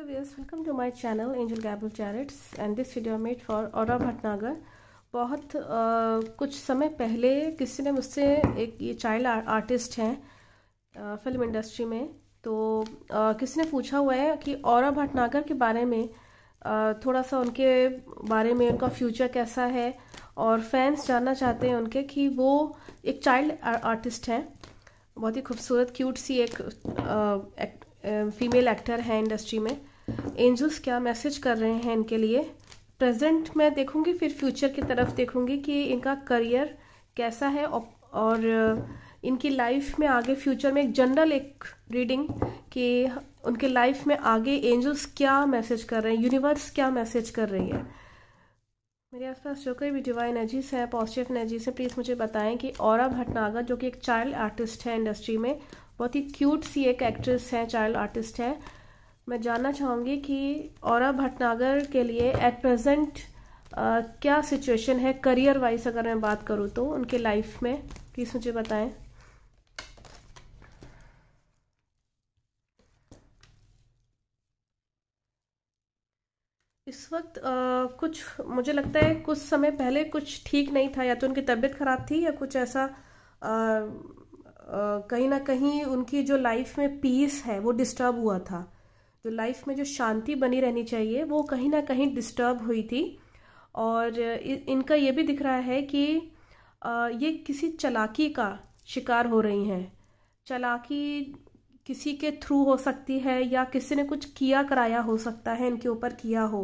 Hello viewers, welcome to my channel angel Gabriel charities and this video made for Aura Bhatnagar बहुत uh, कुछ समय पहले किसी ने मुझसे एक ये चाइल्ड आर्टिस्ट हैं फिल्म इंडस्ट्री में तो uh, किसी ने पूछा हुआ है कि और भटनागर के बारे में uh, थोड़ा सा उनके बारे में उनका फ्यूचर कैसा है और फैंस जानना चाहते हैं उनके कि वो एक चाइल्ड आर्टिस्ट हैं बहुत ही खूबसूरत क्यूट सी एक, एक फीमेल एक्टर हैं इंडस्ट्री में एंजल्स क्या मैसेज कर रहे हैं इनके लिए प्रेजेंट मैं देखूंगी फिर फ्यूचर की तरफ देखूंगी कि इनका करियर कैसा है और इनकी लाइफ में आगे फ्यूचर में एक जनरल एक रीडिंग कि उनके लाइफ में आगे एंजल्स क्या मैसेज कर रहे हैं यूनिवर्स क्या मैसेज कर रही है मेरे आसपास जो कोई भी डिवाइन एनर्जीज हैं पॉजिटिव एनर्जीज हैं प्लीज़ मुझे बताएं कि और भटनागर जो कि एक चाइल्ड आर्टिस्ट है इंडस्ट्री में बहुत ही क्यूट सी एक एक्ट्रेस हैं चाइल्ड आर्टिस्ट है मैं जानना चाहूँगी कि और भटनागर के लिए एट प्रेजेंट क्या सिचुएशन है करियर वाइज अगर मैं बात करूँ तो उनके लाइफ में प्लीज़ मुझे बताएं इस वक्त आ, कुछ मुझे लगता है कुछ समय पहले कुछ ठीक नहीं था या तो उनकी तबीयत खराब थी या कुछ ऐसा आ, आ, कहीं ना कहीं उनकी जो लाइफ में पीस है वो डिस्टर्ब हुआ था जो लाइफ में जो शांति बनी रहनी चाहिए वो कहीं ना कहीं डिस्टर्ब हुई थी और इनका ये भी दिख रहा है कि ये किसी चलाकी का शिकार हो रही हैं चलाकी किसी के थ्रू हो सकती है या किसी ने कुछ किया कराया हो सकता है इनके ऊपर किया हो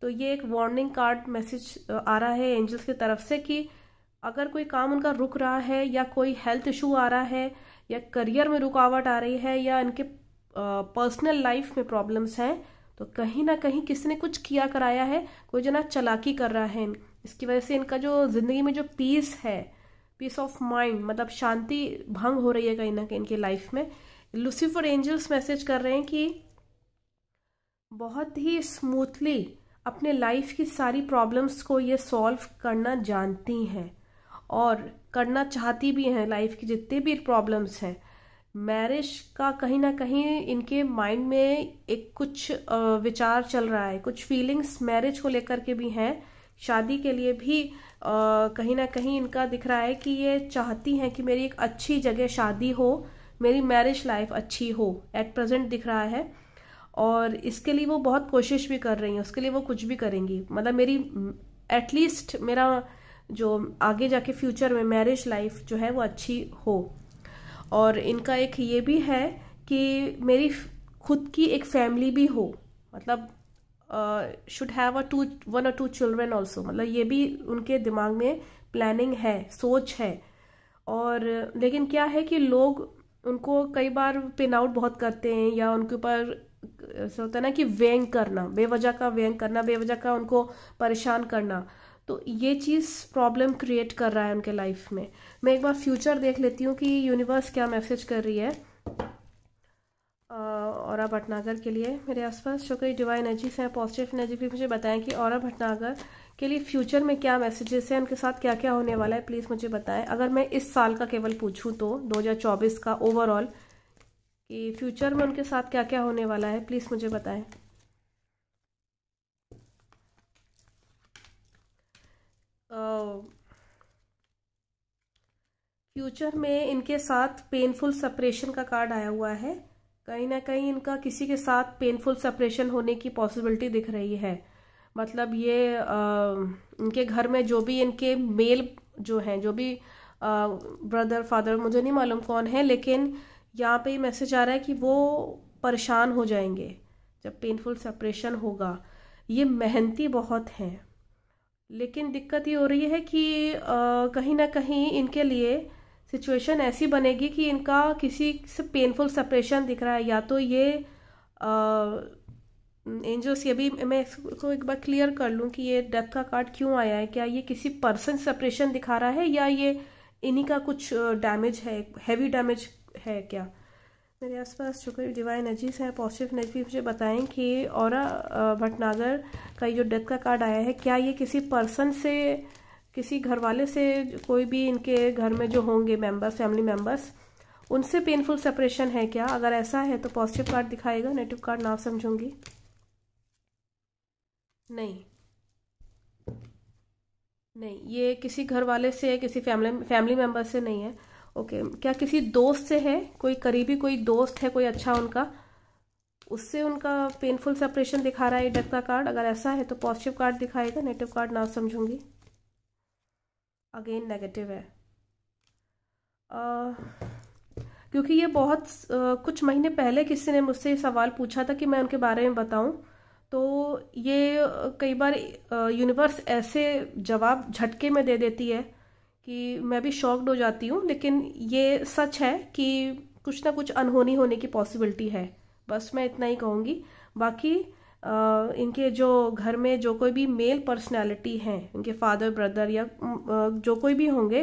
तो ये एक वार्निंग कार्ड मैसेज आ रहा है एंजल्स की तरफ से कि अगर कोई काम उनका रुक रहा है या कोई हेल्थ इशू आ रहा है या करियर में रुकावट आ रही है या इनके पर्सनल लाइफ में प्रॉब्लम्स हैं तो कहीं ना कहीं किसी ने कुछ किया कराया है कोई जना चलाकी कर रहा है इसकी वजह से इनका जो ज़िंदगी में जो पीस है पीस ऑफ माइंड मतलब शांति भंग हो रही है कहीं ना कहीं इनकी लाइफ में लूसीफर एंजल्स मैसेज कर रहे हैं कि बहुत ही स्मूथली अपने लाइफ की सारी प्रॉब्लम्स को ये सॉल्व करना जानती हैं और करना चाहती भी हैं लाइफ की जितने भी प्रॉब्लम्स हैं मैरिज का कहीं ना कहीं इनके माइंड में एक कुछ विचार चल रहा है कुछ फीलिंग्स मैरिज को लेकर के भी हैं शादी के लिए भी कहीं ना कहीं इनका दिख रहा है कि ये चाहती हैं कि मेरी एक अच्छी जगह शादी हो मेरी मैरिज लाइफ अच्छी हो एट प्रेजेंट दिख रहा है और इसके लिए वो बहुत कोशिश भी कर रही हैं उसके लिए वो कुछ भी करेंगी मतलब मेरी एटलीस्ट मेरा जो आगे जाके फ्यूचर में मैरिज लाइफ जो है वो अच्छी हो और इनका एक ये भी है कि मेरी खुद की एक फैमिली भी हो मतलब should have a two one और टू चिल्ड्रेन ऑल्सो मतलब ये भी उनके दिमाग में प्लानिंग है सोच है और लेकिन क्या है कि लोग उनको कई बार पिन आउट बहुत करते हैं या उनके ऊपर ऐसा होता है ना कि व्यंग करना बेवजह का व्यंग करना बेवजह का उनको परेशान करना तो ये चीज़ प्रॉब्लम क्रिएट कर रहा है उनके लाइफ में मैं एक बार फ्यूचर देख लेती हूँ कि यूनिवर्स क्या मैसेज कर रही है और भटनागर के लिए मेरे आसपास जो कई डिवाइन एनर्जीज हैं पॉजिटिव एनर्जी भी मुझे बताएं कि और भटनागर के लिए फ्यूचर में क्या मैसेजेस हैं उनके साथ क्या क्या होने वाला है प्लीज़ मुझे बताएं अगर मैं इस साल का केवल पूछूं तो 2024 का ओवरऑल कि फ्यूचर में उनके साथ क्या क्या होने वाला है प्लीज़ मुझे बताएं फ्यूचर में इनके साथ पेनफुल सेपरेशन का कार्ड आया हुआ है कहीं ना कहीं इनका किसी के साथ पेनफुल सेपरेशन होने की पॉसिबिलिटी दिख रही है मतलब ये आ, इनके घर में जो भी इनके मेल जो हैं जो भी आ, ब्रदर फादर मुझे नहीं मालूम कौन है लेकिन यहाँ पे मैसेज आ रहा है कि वो परेशान हो जाएंगे जब पेनफुल सेपरेशन होगा ये मेहनती बहुत हैं लेकिन दिक्कत ये हो रही है कि आ, कहीं ना कहीं इनके लिए सिचुएशन ऐसी बनेगी कि इनका किसी से पेनफुल सेपरेशन दिख रहा है या तो ये एंजल्स ये भी मैं इसको एक बार क्लियर कर लूँ कि ये डेथ का कार्ड क्यों आया है क्या ये किसी पर्सन सेपरेशन दिखा रहा है या ये इन्हीं का कुछ डैमेज है हैवी डैमेज है क्या मेरे आसपास जो कोई डिवाइन एनर्जीज हैं पॉजिटिव एनर्जी मुझे बताएं कि और भटनागर का जो डेथ का कार्ड आया है क्या ये किसी पर्सन से किसी घर वाले से कोई भी इनके घर में जो होंगे मेंबर्स फैमिली मेंबर्स उनसे पेनफुल सेपरेशन है क्या अगर ऐसा है तो पॉजिटिव कार्ड दिखाएगा नेगेटिव कार्ड ना समझूंगी नहीं नहीं ये किसी घर वाले से किसी फैमिली फैमिली मेंबर से नहीं है ओके क्या किसी दोस्त से है कोई करीबी कोई दोस्त है कोई अच्छा उनका उससे उनका पेनफुल सेपरेशन दिखा रहा है डेथ का कार्ड अगर ऐसा है तो पॉजिटिव कार्ड दिखाएगा नेगेटिव कार्ड ना समझूंगी अगेन नेगेटिव है क्योंकि ये बहुत कुछ महीने पहले किसी ने मुझसे सवाल पूछा था कि मैं उनके बारे में बताऊं तो ये कई बार यूनिवर्स ऐसे जवाब झटके में दे देती है कि मैं भी शॉक्ड हो जाती हूँ लेकिन ये सच है कि कुछ ना कुछ अनहोनी होने की पॉसिबिलिटी है बस मैं इतना ही कहूँगी बाकी इनके जो घर में जो कोई भी मेल पर्सनालिटी हैं इनके फादर ब्रदर या जो कोई भी होंगे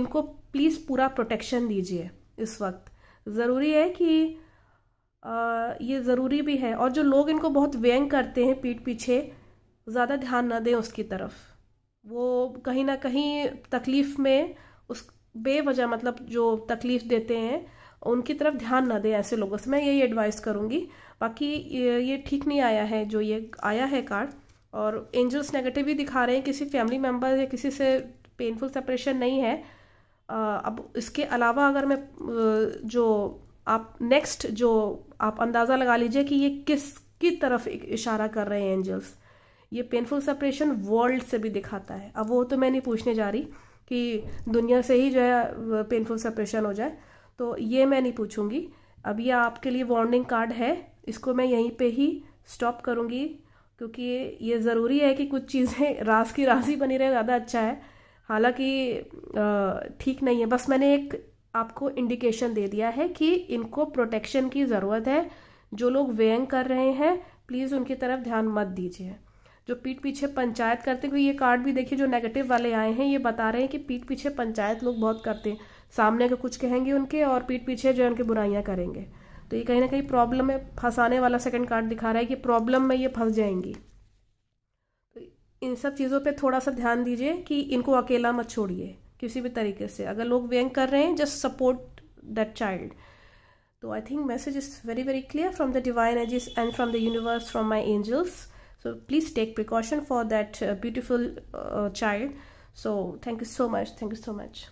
इनको प्लीज़ पूरा प्रोटेक्शन दीजिए इस वक्त ज़रूरी है कि ये ज़रूरी भी है और जो लोग इनको बहुत व्यंग करते हैं पीठ पीछे ज़्यादा ध्यान ना दें उसकी तरफ वो कहीं ना कहीं तकलीफ़ में उस बेवजह मतलब जो तकलीफ़ देते हैं उनकी तरफ ध्यान ना दें ऐसे लोगों से मैं यही एडवाइस करूँगी बाकी ये ठीक नहीं आया है जो ये आया है कार्ड और एंजल्स नेगेटिव भी दिखा रहे हैं किसी फैमिली मेम्बर या किसी से पेनफुल सेपरेशन नहीं है अब इसके अलावा अगर मैं जो आप नेक्स्ट जो आप अंदाज़ा लगा लीजिए कि ये किस की तरफ इशारा कर रहे हैं एंजल्स ये पेनफुल सेपरेशन वर्ल्ड से भी दिखाता है अब वो तो मैं नहीं पूछने जा रही कि दुनिया से ही जो है पेनफुल सेपरेशन हो जाए तो ये मैं नहीं पूछूंगी अब ये आपके लिए वार्निंग कार्ड है इसको मैं यहीं पे ही स्टॉप करूँगी क्योंकि ये ज़रूरी है कि कुछ चीज़ें रास की रास ही बनी रहे ज़्यादा अच्छा है हालांकि ठीक नहीं है बस मैंने एक आपको इंडिकेशन दे दिया है कि इनको प्रोटेक्शन की ज़रूरत है जो लोग व्यंग कर रहे हैं प्लीज़ उनकी तरफ ध्यान मत दीजिए जो पीठ पीछे पंचायत करते हुए ये कार्ड भी देखिए जो नेगेटिव वाले आए हैं ये बता रहे हैं कि पीठ पीछे पंचायत लोग बहुत करते हैं सामने के कुछ कहेंगे उनके और पीठ पीछे जो है उनकी बुराइयाँ करेंगे तो ये कहीं ना कहीं प्रॉब्लम में फंसाने वाला सेकंड कार्ड दिखा रहा है कि प्रॉब्लम में ये फंस जाएंगी तो इन सब चीज़ों पे थोड़ा सा ध्यान दीजिए कि इनको अकेला मत छोड़िए किसी भी तरीके से अगर लोग व्यंग कर रहे हैं जस्ट सपोर्ट दैट चाइल्ड तो I think message is very very clear from the divine aegis and from the universe from my angels so please take precaution for that beautiful child so thank you so much thank you so much